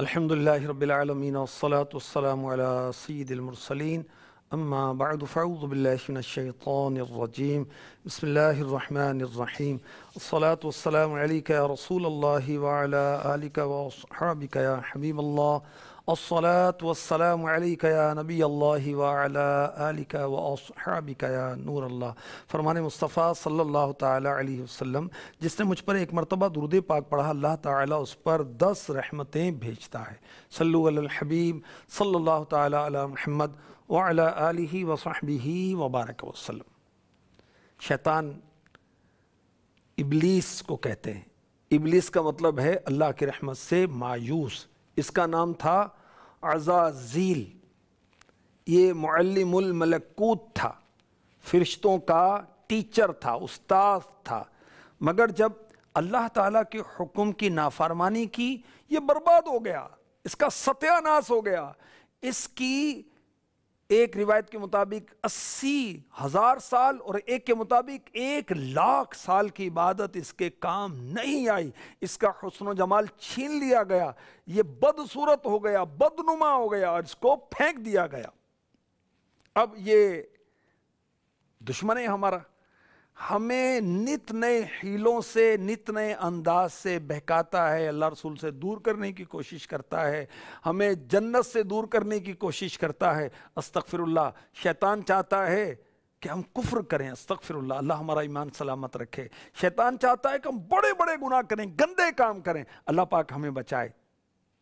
अल्हम्दुलिल्लाहि रब्बिल आलमीन वस्सलातु वस्सलामु अला सय्यिदिल मुरसलीन अम्मा बअद फ़अऊज़ु बिल्लाहि मिनश शैतानिर रजीम बिस्मिल्लाहिर रहमानिर रहीम अस्सलातु वस्सलामु अलैका या रसूलल्लाहि व अला आलिका व अस्हाबिका या हबीबल्लाह الصلاة والسلام عليك يا نبي الله وعلى آلك وأصحابك या नूर अल्लाह फरमान मुस्तफ़ा सल्लल्लाहु ताला अलैहि वसल्लम जिसने मुझ पर एक मरतबा दुरुद पाक पढ़ा अल्लाह ताला उस पर दस रहमतें भेजता है सल्लु अल हबीब सल्लल्लाहु ताला अला मोहम्मद वल आलि वसाहबी वबारक वसलम शैतान इबलीस को कहते हैं इबलीस का मतलब है अल्लाह की रहमत से मायूस इसका नाम था अजाजील ये मलकूत था फ़रिश्तों का टीचर था उस्ताद था मगर जब अल्लाह ताला के हुक्म की नाफरमानी की ये बर्बाद हो गया इसका सत्यानाश हो गया इसकी एक रिवायत के मुताबिक अस्सी हजार साल और एक के मुताबिक एक लाख साल की इबादत इसके काम नहीं आई इसका हसन जमाल छीन लिया गया ये बदसूरत हो गया बदनुमा हो गया और इसको फेंक दिया गया अब ये दुश्मन है हमारा हमें नित नए हीलों से नित नए अंदाज से बहकाता है अल्लाह रसूल से दूर करने की कोशिश करता है हमें जन्नत से दूर करने की कोशिश करता है अस्तफ़िरुल्ला शैतान चाहता है कि हम कुफ्र करें अस्तफ़िरुल्ला अल्लाह हमारा ईमान सलामत रखे शैतान चाहता है कि हम बड़े बड़े गुनाह करें गंदे काम करें अल्लाह पाक हमें बचाए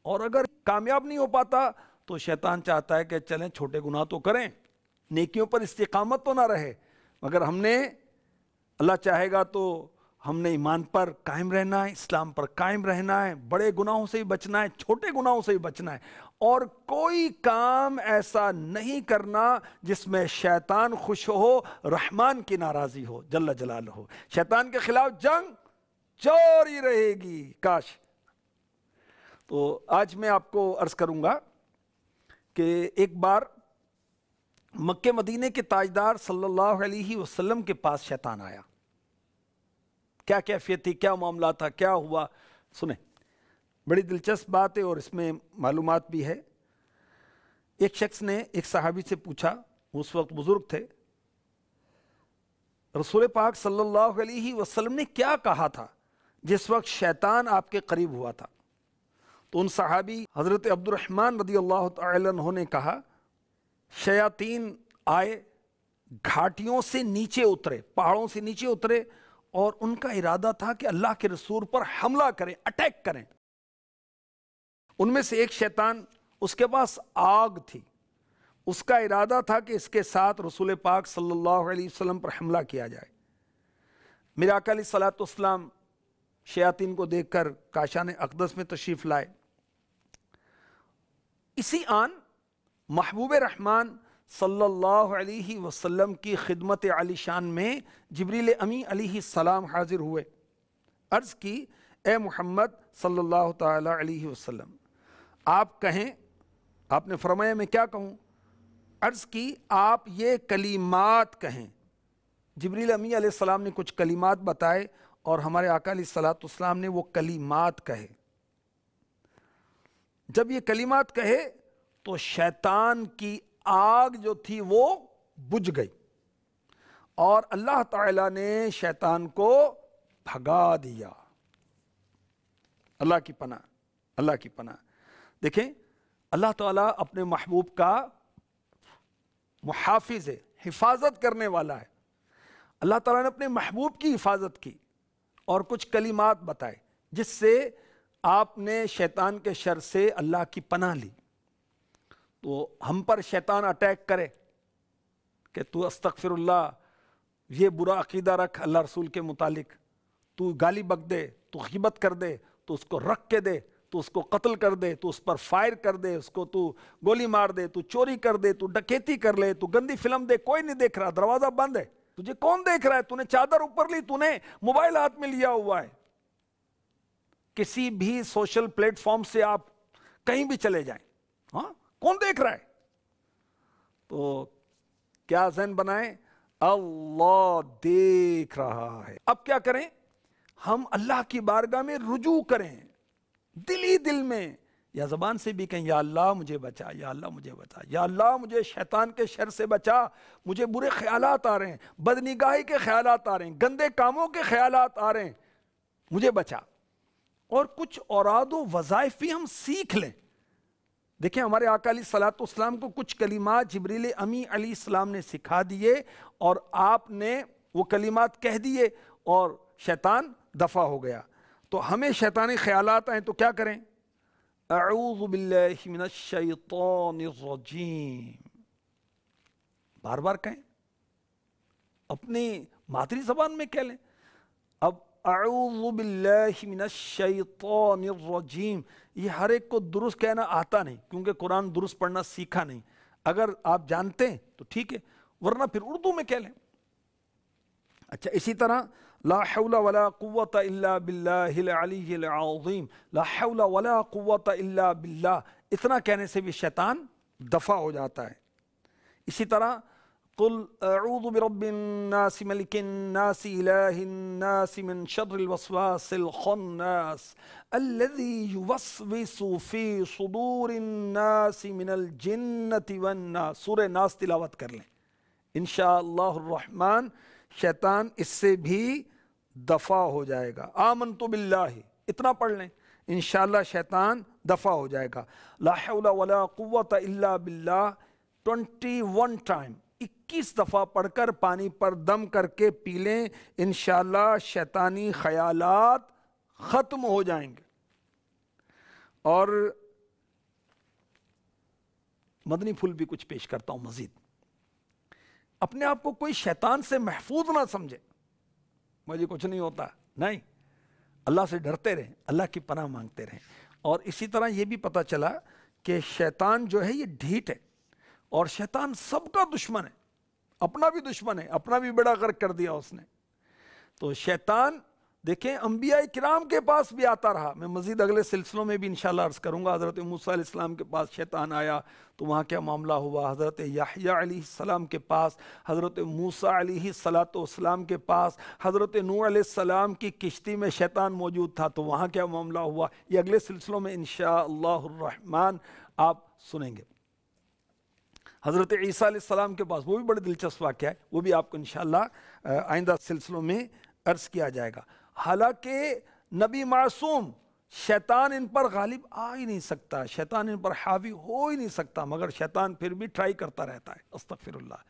और अगर कामयाब नहीं हो पाता तो शैतान चाहता है कि चलें छोटे गुनाह तो करें नेकियों पर इस्तकामत तो ना रहे मगर हमने अल्लाह चाहेगा तो हमने ईमान पर कायम रहना है इस्लाम पर कायम रहना है बड़े गुनाहों से भी बचना है छोटे गुनाहों से भी बचना है और कोई काम ऐसा नहीं करना जिसमें शैतान खुश हो रहमान की नाराज़ी हो जल्ला जलाल हो शैतान के खिलाफ जंग जारी रहेगी काश तो आज मैं आपको अर्ज़ करूँगा कि एक बार मक्के मदीने के ताजदार सल्लल्लाहु अलैहि वसल्लम के पास शैतान आया क्या कैफियत थी क्या मामला था क्या हुआ सुने बड़ी दिलचस्प बात है और इसमें मालूम भी है एक शख्स ने एक सहाबी से पूछा उस वक्त बुज़ुर्ग थे रसूल पाक सल्लल्लाहु अलैहि वसल्लम ने क्या कहा था जिस वक्त शैतान आपके करीब हुआ था तो उन सहाबी हज़रत अब्दुलरहमान रदी अल्लाह ने कहा शयातीन आए घाटियों से नीचे उतरे पहाड़ों से नीचे उतरे और उनका इरादा था कि अल्लाह के रसूल पर हमला करें अटैक करें उनमें से एक शैतान उसके पास आग थी उसका इरादा था कि इसके साथ रसूल पाक सल्लल्लाहु अलैहि वसल्लम पर हमला किया जाए मेरा अकाली सलातम शयातीन को देखकर काशा ने अकदस में तशरीफ़ लाए इसी आन महबूब रहमान सल्लल्लाहु अलैहि वसल्लम की खिदमत आलिशान में जबरील अमी अलैहि सलाम हाजिर हुए अर्ज़ की ए मोहम्मद सल्लल्लाहु ताला अलैहि वसल्लम आप कहें आपने फरमाया मैं क्या कहूँ अर्ज़ की आप ये कलीमात कहें जबरील अमी सलाम ने कुछ कलीमात बताए और हमारे आका सलाम ने वो कलीमात कहे जब ये कलीमात कहे तो शैतान की आग जो थी वो बुझ गई और अल्लाह ताला ने शैतान को भगा दिया अल्लाह की पना अल्लाह की पना देखें अल्लाह ताला अपने महबूब का मुहाफिज है हिफाजत करने वाला है अल्लाह ताला ने अपने महबूब की हिफाजत की और कुछ कलिमात बताए जिससे आपने शैतान के शर से अल्लाह की पना ली तो हम पर शैतान अटैक करे कि तू अस्तफ़िरल्ला ये बुरा अकीदा रख अल्लाह रसूल के मुतालिक तू गाली बक दे तू हिबत कर दे तो उसको रख के दे तो उसको कत्ल कर दे तो उस पर फायर कर दे उसको तू गोली मार दे तू चोरी कर दे तू डकेती कर ले तू गंदी फिल्म दे कोई नहीं देख रहा दरवाज़ा बंद है तुझे कौन देख रहा है तूने चादर ऊपर ली तूने मोबाइल हाथ में लिया हुआ है किसी भी सोशल प्लेटफॉर्म से आप कहीं भी चले जाए हाँ कौन देख रहा है तो क्या जहन बनाए अल्लाह देख रहा है अब क्या करें हम अल्लाह की बारगाह में रुजू करें दिल ही दिल में या जबान से भी कहें या अल्लाह मुझे बचा या अल्लाह मुझे बचा या अल्लाह मुझे शैतान के शर से बचा मुझे बुरे ख्याल आ रहे हैं बदनिगाही के ख्याल आ रहे हैं गंदे कामों के ख्याल आ रहे हैं मुझे बचा और कुछ औरादो वज़ाइफ भी हम सीख लें देखिए हमारे अकाली सलातम को कुछ कलीमा जबरील अमी अली इस्लाम ने सिखा दिए और आपने वो कलीमात कह दिए और शैतान दफ़ा हो गया तो हमें शैतानी ख्याल आए तो क्या करें बार बार कहें अपनी मातृ जबान में कह लें अब अऊज़ु बिल्लाहि मिनश्शैतानिर्रजीम ये हर एक को दुरुस्त कहना आता नहीं क्योंकि कुरान दुरुस्त पढ़ना सीखा नहीं अगर आप जानते हैं तो ठीक है वरना फिर उर्दू में कह लें अच्छा इसी तरह ला हौला वला कुव्वत इल्ला बिल्लाहिल अलीहिल अज़ीम ला हौला वला कुव्वत इल्ला बिल्लाह इतना कहने से भी शैतान दफा हो जाता है इसी तरह قل أعوذ برب الناس ملك الناس إله الناس من شر الوسواس الخناس الذي يوسوس في صدور الناس من الجنة والناس सूर्य नास तिलावत कर लें इन रहमान शैतान इससे भी दफ़ा हो जाएगा आमन तो बिल्ला इतना पढ़ लें इन शैतान दफ़ा हो जाएगा लाला वला क़ुवत इल्ला बिल्ला 21 टाइम इक्कीस दफ़ा पढ़कर पानी पर दम करके पी लें इन शैतानी ख्याल ख़त्म हो जाएंगे और मदनी फूल भी कुछ पेश करता हूं मज़ीद अपने आप को कोई शैतान से महफूज ना समझे मुझे कुछ नहीं होता नहीं अल्लाह से डरते रहें अल्लाह की पनाह मांगते रहें और इसी तरह यह भी पता चला कि शैतान जो है ये ढीठ है और शैतान सबका दुश्मन है अपना भी दुश्मन है अपना भी बड़ा गर्क कर दिया उसने तो शैतान देखें अम्बिया कराम के पास भी आता रहा मैं मज़ीद अगले सिलसिलों में भी इन अर्ज़ करूँगा हज़रत मूसा के पास शैतान आया तो वहाँ क्या मामला हुआ हज़रत याहियालाम के पास हज़रत मूसा सलातम के पास हज़रत नूह की किश्ती में शैतान मौजूद था तो वहाँ क्या मामला हुआ ये अगले सिलसिलों में इनशा रहमान आप सुनेंगे हज़रत ईसीम के पास वो भी बड़े दिलचस्प वाक्य है वो भी आपको इन आइंदा सिलसिलों में अर्ज़ किया जाएगा हालांकि नबी मासूम शैतान इन पर गालिब आ ही नहीं सकता शैतान इन पर हावी हो ही नहीं सकता मगर शैतान फिर भी ट्राई करता रहता है अस्तफ़िरल्ला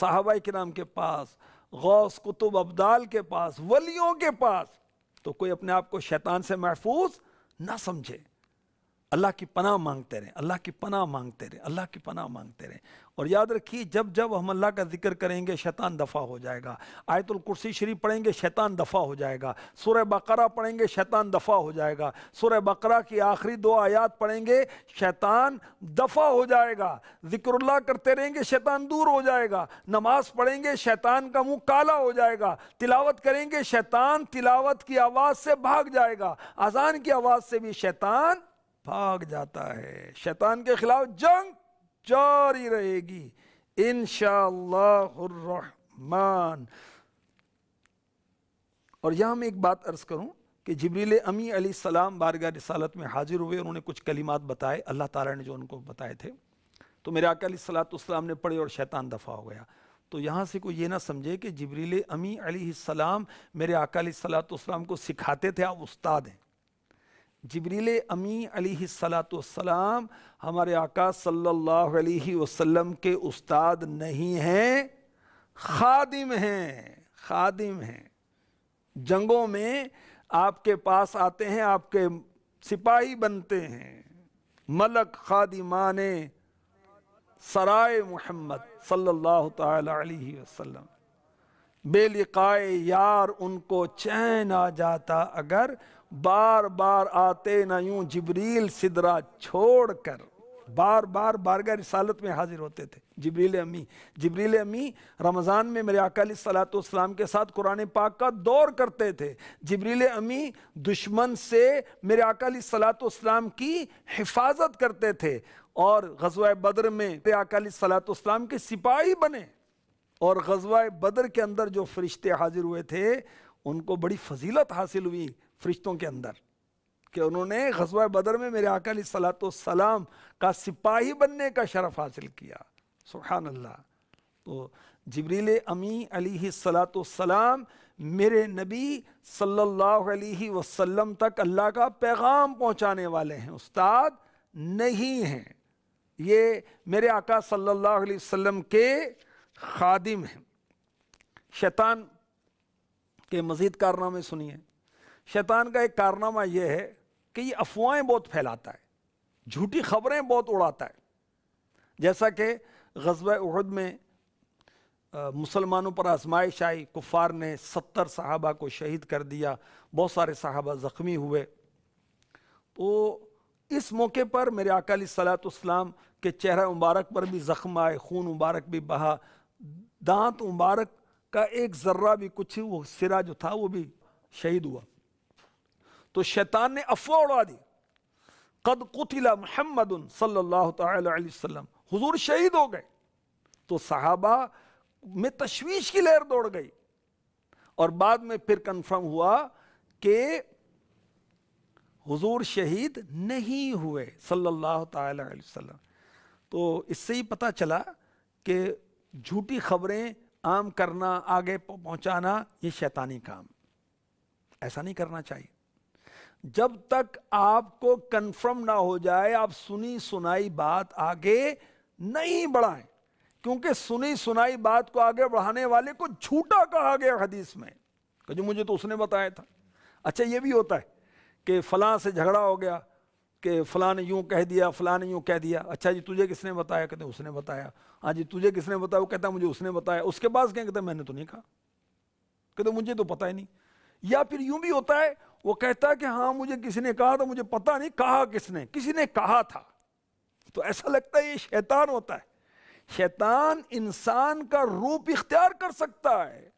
साहबा के नाम के पास गौस कुतुब अब्दाल के पास वलियों के पास तो कोई अपने आप को शैतान से महफूज ना समझे अल्लाह की पनाह मांगते रहें अल्लाह की पनाह मांगते रहें अल्लाह की पनाह मांगते रहें और याद रखिए जब जब हम अल्लाह का जिक्र करेंगे शैतान दफ़ा हो जाएगा आयतुल कुर्सी शरीफ पढ़ेंगे शैतान दफ़ा हो जाएगा सूर्य बकरा पढ़ेंगे शैतान दफ़ा हो जाएगा सूर्य बकरा की आखिरी दो आयात पढ़ेंगे शैतान दफ़ा हो जाएगा जिक्रल्ला करते रहेंगे शैतान दूर हो जाएगा नमाज पढ़ेंगे शैतान का मुँह काला हो जाएगा तिलावत करेंगे शैतान तिलावत की आवाज़ से भाग जाएगा अजान की आवाज़ से भी शैतान भाग जाता है शैतान के खिलाफ जंग जारी रहेगी इन और यहां मैं एक बात अर्ज करूं कि जबरील अमी अली सलाम बारगाह रिसालत में हाजिर हुए उन्होंने कुछ कलिमात बताए अल्लाह ताला ने जो उनको बताए थे तो मेरे अकाली सलातम ने पढ़े और शैतान दफ़ा हो गया तो यहां से कोई ये ना समझे कि जबरील अमी अली सलाम मेरे अकाली सलातम को सिखाते थे आप उस्ताद हैं जबरील अमी सलाम हमारे आका सल्लल्लाहु अलैहि वसल्लम के उस्ताद नहीं हैं खादिम हैं खादिम हैं जंगों में आपके पास आते हैं आपके सिपाही बनते हैं मलक खादिमान सराय मोहम्मद सल्लल्लाहु अलैहि वसल्लम बेलिकाए यार उनको चैन आ जाता अगर बार बार आते न यूं जबरील सिदरा छोड़ कर बार बार बारगाह रिसालत में हाजिर होते थे जबरील अमी जबरील अमी रमज़ान में मेरे अकाली सलातम के साथ कुरान पाक का दौर करते थे जबरील अमी दुश्मन से मेरे अकाली सलातम की हिफाजत करते थे और गजवा बद्र में मेरे अकाली सलातम के सिपाही बने और गजवा बद्र के अंदर जो फरिश्ते हाजिर हुए थे उनको बड़ी फजीलत हासिल हुई फरिश्तों के अंदर कि उन्होंने गजवा बदर में मेरे आकल सलाम का सिपाही बनने का शरफ हासिल किया सुखान अल्लाह तो जबरील अमी अली सलाम मेरे नबी सल्लल्लाहु अलैहि वसल्लम तक अल्लाह का पैगाम पहुंचाने वाले हैं उस्ताद नहीं हैं ये मेरे आका सल्लल्लाहु अलैहि वसल्लम के खादिम हैं शैतान के मज़ीद कारनामे सुनिए शैतान का एक कारनामा यह है कि ये अफवाहें बहुत फैलाता है झूठी खबरें बहुत उड़ाता है जैसा कि गजब उहद में मुसलमानों पर आजमाइश आई कुफ़ार ने सत्तर साहबा को शहीद कर दिया बहुत सारे साहबा ज़ख्मी हुए तो इस मौके पर मेरे अकाली सलातम के चेहरा मुबारक पर भी ज़ख्म आए खून मुबारक भी बहा दांत मुबारक का एक ज़र्रा भी कुछ वो सिरा जो था वो भी शहीद हुआ तो शैतान ने अफवाह उड़ा दी कद कुतिला मोहम्मद सल्लल्लाहु अलैहि वसल्लम हुजूर शहीद हो गए तो साहबा में तशवीश की लहर दौड़ गई और बाद में फिर कन्फर्म हुआ कि हुजूर शहीद नहीं हुए सल्लल्लाहु अलैहि वसल्लम तो इससे ही पता चला कि झूठी खबरें आम करना आगे पहुंचाना ये शैतानी काम ऐसा नहीं करना चाहिए जब तक आपको कंफर्म ना हो जाए आप सुनी सुनाई बात आगे नहीं बढ़ाएं क्योंकि सुनी सुनाई बात को आगे बढ़ाने वाले को झूठा कहा गया हदीस में जो मुझे तो उसने बताया था अच्छा ये भी होता है कि फलां से झगड़ा हो गया कि फलां ने यूं कह दिया फलां ने यूं कह दिया अच्छा जी तुझे किसने बताया कहते उसने बताया हाँ जी तुझे किसने बताया वो कहता मुझे उसने बताया उसके बाद क्या कहते मैंने तो नहीं कहा कहते मुझे तो पता ही नहीं या फिर यूं भी होता है वो कहता है कि हाँ मुझे किसी ने कहा था मुझे पता नहीं कहा किसने किसी ने कहा था तो ऐसा लगता है ये शैतान होता है शैतान इंसान का रूप इख्तियार कर सकता है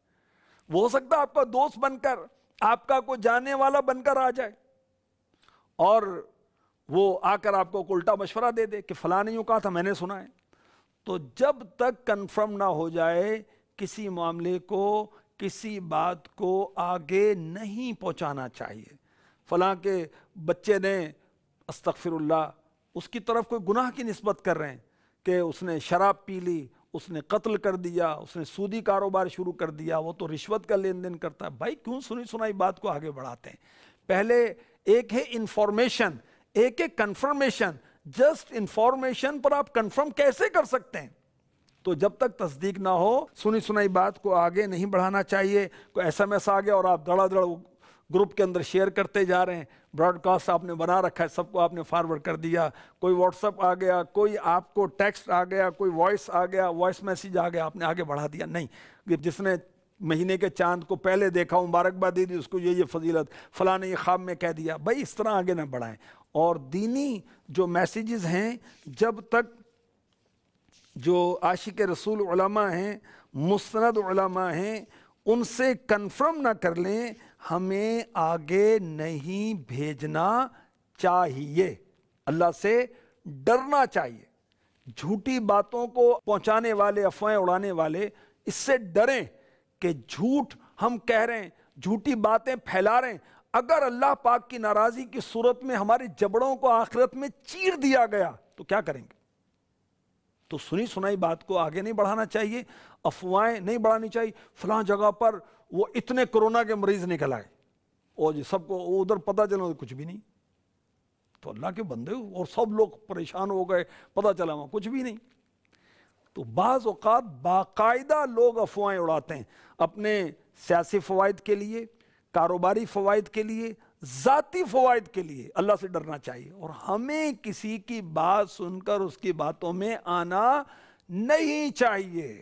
वो हो सकता है आपका दोस्त बनकर आपका कोई जाने वाला बनकर आ जाए और वो आकर आपको उल्टा मशवरा दे दे कि फला नहीं कहा था मैंने सुना है तो जब तक कंफर्म ना हो जाए किसी मामले को किसी बात को आगे नहीं पहुंचाना चाहिए फलां के बच्चे ने अस्तफ़िरल्ला उसकी तरफ कोई गुनाह की नस्बत कर रहे हैं कि उसने शराब पी ली उसने कत्ल कर दिया उसने सूदी कारोबार शुरू कर दिया वो तो रिश्वत का लेन देन करता है भाई क्यों सुनी सुनाई बात को आगे बढ़ाते हैं पहले एक है इंफॉर्मेशन एक है कन्फर्मेशन जस्ट इन्फॉर्मेशन पर आप कन्फर्म कैसे कर सकते हैं तो जब तक तस्दीक ना हो सुनी सुनाई बात को आगे नहीं बढ़ाना चाहिए कोई एस एम एस आ गया और आप धड़ाधड़ ग्रुप के अंदर शेयर करते जा रहे हैं ब्रॉडकास्ट आपने बना रखा है सबको आपने फॉरवर्ड कर दिया कोई व्हाट्सअप आ गया कोई आपको टेक्स्ट आ गया कोई वॉइस आ गया वॉइस मैसेज आ गया आपने आगे बढ़ा दिया नहीं जिसने महीने के चांद को पहले देखा मुबारकबाद दे दी उसको ये ये फजीलत फ़लाने ने ये ख्वाब में कह दिया भाई इस तरह आगे ना बढ़ाएं और दीनी जो मैसेजेस हैं जब तक जो आशिक रसूल उलमा हैं मुस्ंद उलमा हैं उनसे कन्फर्म ना कर लें हमें आगे नहीं भेजना चाहिए अल्लाह से डरना चाहिए झूठी बातों को पहुंचाने वाले अफवाहें उड़ाने वाले इससे डरें कि झूठ हम कह रहे हैं झूठी बातें फैला रहे हैं अगर अल्लाह पाक की नाराज़गी की सूरत में हमारे जबड़ों को आखिरत में चीर दिया गया तो क्या करेंगे तो सुनी सुनाई बात को आगे नहीं बढ़ाना चाहिए अफवाहें नहीं बढ़ानी चाहिए फला जगह पर वो इतने कोरोना के मरीज निकल आए और जी सबको उधर पता चला तो कुछ भी नहीं तो अल्लाह के बंदे और सब लोग परेशान हो गए पता चला वहाँ कुछ भी नहीं तो बाज़ अवत बाकायदा लोग अफवाहें उड़ाते हैं अपने सियासी फ़वाद के लिए कारोबारी फ़वाद के लिए जाति फवायद के लिए अल्लाह से डरना चाहिए और हमें किसी की बात सुनकर उसकी बातों में आना नहीं चाहिए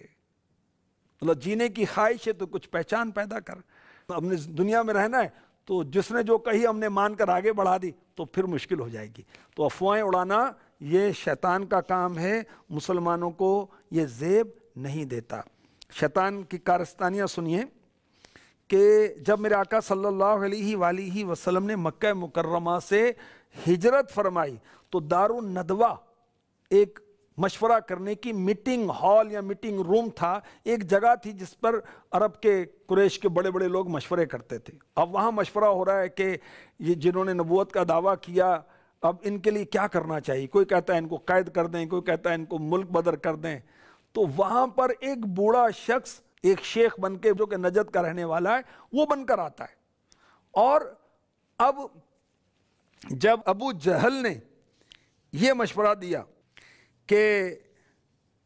मतलब जीने की ख्वाहिश है तो कुछ पहचान पैदा कर तो हमने दुनिया में रहना है तो जिसने जो कही हमने मानकर आगे बढ़ा दी तो फिर मुश्किल हो जाएगी तो अफवाहें उड़ाना ये शैतान का काम है मुसलमानों को ये जेब नहीं देता शैतान की कारस्तानियाँ सुनिए कि जब मेरे आका सल्लल्लाहु अलैहि ने मक् मुकर्रमा से हिजरत फरमाई तो दारु नदवा एक मशवरा करने की मीटिंग हॉल या मीटिंग रूम था एक जगह थी जिस पर अरब के कुरेश के बड़े बड़े लोग मशवरे करते थे अब वहाँ मशवरा हो रहा है कि ये जिन्होंने नबूत का दावा किया अब इनके लिए क्या करना चाहिए कोई कहता है इनको कैद कर दें कोई कहता है इनको मुल्क बदर कर दें तो वहाँ पर एक बूढ़ा शख्स एक शेख बन के जो कि नजद का रहने वाला है वो बनकर आता है और अब जब अबू जहल ने यह मशवरा दिया कि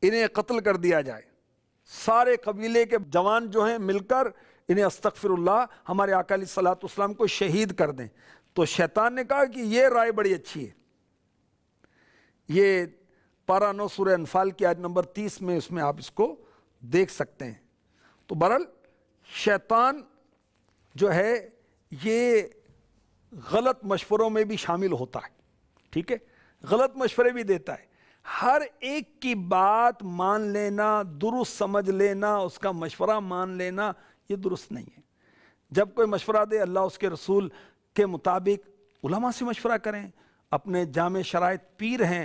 इन्हें कत्ल कर दिया जाए सारे कबीले के जवान जो हैं मिलकर इन्हें अस्तफ़िरल्ला हमारे अकाली सलातम को शहीद कर दें तो शैतान ने कहा कि यह राय बड़ी अच्छी है ये पारा नौ सूर्य अनफाल की आज नंबर तीस में उसमें आप इसको देख सकते हैं तो बरल शैतान जो है ये गलत मशवरों में भी शामिल होता है ठीक है गलत मशवरे भी देता है हर एक की बात मान लेना दुरुस्त समझ लेना उसका मशवरा मान लेना ये दुरुस्त नहीं है जब कोई मशवरा दे अल्लाह उसके रसूल के मुताबिक उलमा से मशवरा करें अपने जाम शराइ पीर हैं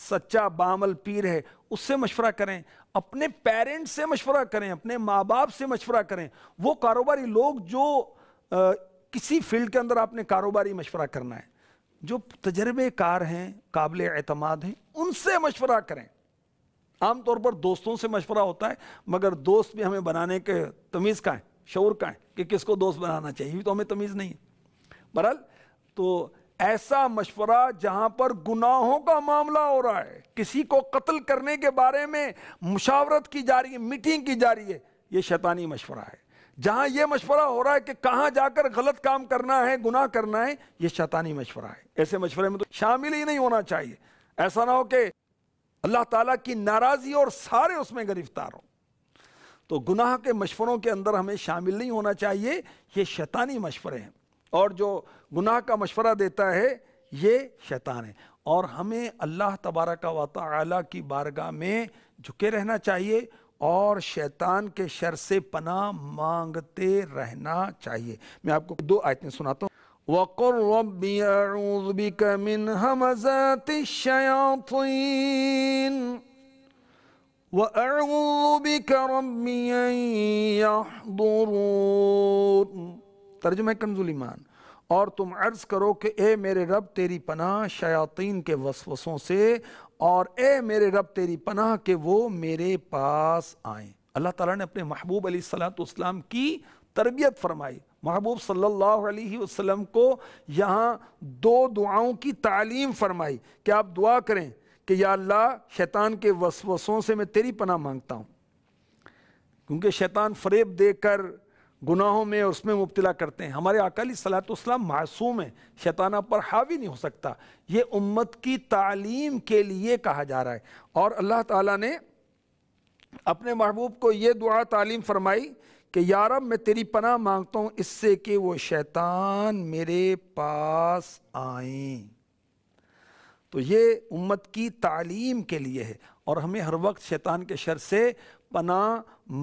सच्चा बामल पीर है उससे मशवरा करें अपने पेरेंट्स से मशवरा करें अपने माँ बाप से मशवरा करें वो कारोबारी लोग जो आ, किसी फील्ड के अंदर आपने कारोबारी मशवरा करना है जो तजर्बेकार हैं काबिल एतमाद हैं उनसे मशवरा करें आमतौर पर दोस्तों से मशवरा होता है मगर दोस्त भी हमें बनाने के तमीज़ का है शौर का है कि किसको दोस्त बनाना चाहिए तो हमें तमीज़ नहीं है बहरहाल तो ऐसा मशवरा जहां पर गुनाहों का मामला हो रहा है किसी को कत्ल करने के बारे में मुशावरत की जा रही है मीटिंग की जा रही है ये शैतानी मशवरा है जहां ये मशवरा हो रहा है कि कहां जाकर गलत काम करना है गुनाह करना है ये शैतानी मशवरा है ऐसे मशवरे में तो शामिल ही नहीं होना चाहिए ऐसा ना हो कि अल्लाह ताला की नाराज़गी और सारे उसमें गिरफ्तार हो तो गुनाह के मशवरों के अंदर हमें शामिल नहीं होना चाहिए ये शैतानी मशवरे हैं और जो गुनाह का मशवरा देता है ये शैतान है और हमें अल्लाह तबारक वात ताली की बारगाह में झुके रहना चाहिए और शैतान के शर से पना मांगते रहना चाहिए मैं आपको दो आयतें सुनाता हूँ वक़ुर रबिक तर्जुम कंजुल ईमान और तुम अर्ज़ करो कि ए मेरे रब तेरी पनाह शयातीन के वसवसों से और ए मेरे रब तेरी पनाह के वो मेरे पास आए अल्लाह ताला ने अपने महबूब अली सलाम की तरबियत फरमाई महबूब सल्लल्लाहु अलैहि वसल्लम को यहाँ दो दुआओं की तालीम फरमाई कि आप दुआ करें कि या अल्लाह शैतान के वसवसों से मैं तेरी पनाह मांगता हूँ क्योंकि शैतान फरेब देकर गुनाहों में और उसमें मुबतला करते हैं हमारे अकाली सलातम मासूम है शैताना पर हावी नहीं हो सकता ये उम्मत की तालीम के लिए कहा जा रहा है और अल्लाह ताला ने अपने महबूब को ये दुआ तालीम फरमाई कि यारब मैं तेरी पनाह मांगता हूँ इससे कि वो शैतान मेरे पास आए तो ये उम्मत की तालीम के लिए है और हमें हर वक्त शैतान के शर से पना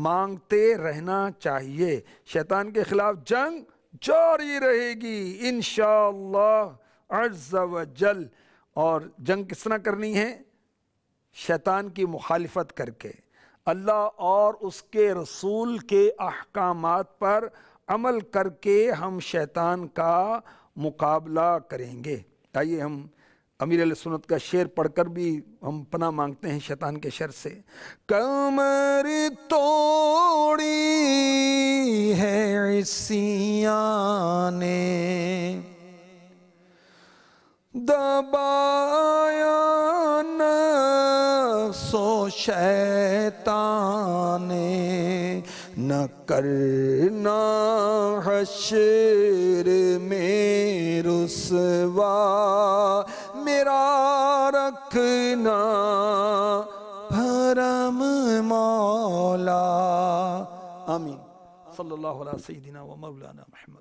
मांगते रहना चाहिए शैतान के ख़िलाफ़ जंग जारी रहेगी इन शजल और जंग किस तरह करनी है शैतान की मुखालफत करके अल्लाह और उसके रसूल के अहकाम पर अमल करके हम शैतान का मुकाबला करेंगे आइए हम अमीर सुनत का शेर पढ़कर भी हम पना मांगते हैं शैतान के शर से कमर तोड़ी है सिया ने दबाया न सो शैतान न करना हशर में रुसवा آمين صلى الله على سيدنا ومولانا محمد